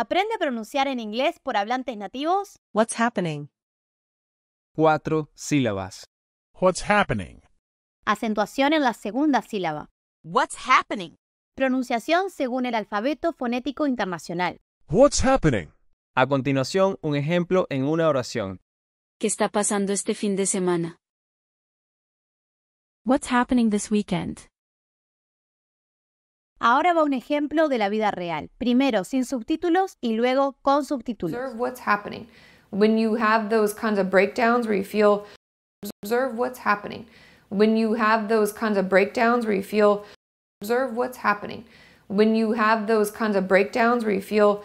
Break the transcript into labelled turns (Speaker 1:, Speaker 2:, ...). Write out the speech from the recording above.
Speaker 1: Aprende a pronunciar en inglés por hablantes nativos.
Speaker 2: What's happening? Cuatro sílabas. What's happening?
Speaker 1: Acentuación en la segunda sílaba. What's happening? Pronunciación según el alfabeto fonético internacional.
Speaker 3: What's happening? A continuación, un ejemplo en una oración.
Speaker 1: ¿Qué está pasando este fin de semana? What's happening this weekend?
Speaker 4: Ahora va un ejemplo de la vida real, primero sin subtítulos y luego con subtítulos. Observe what's happening. When you have those kinds of breakdowns where you
Speaker 5: feel observe what's happening. When you have those kinds of breakdowns where you feel
Speaker 4: observe what's happening. When you have those kinds of breakdowns where you feel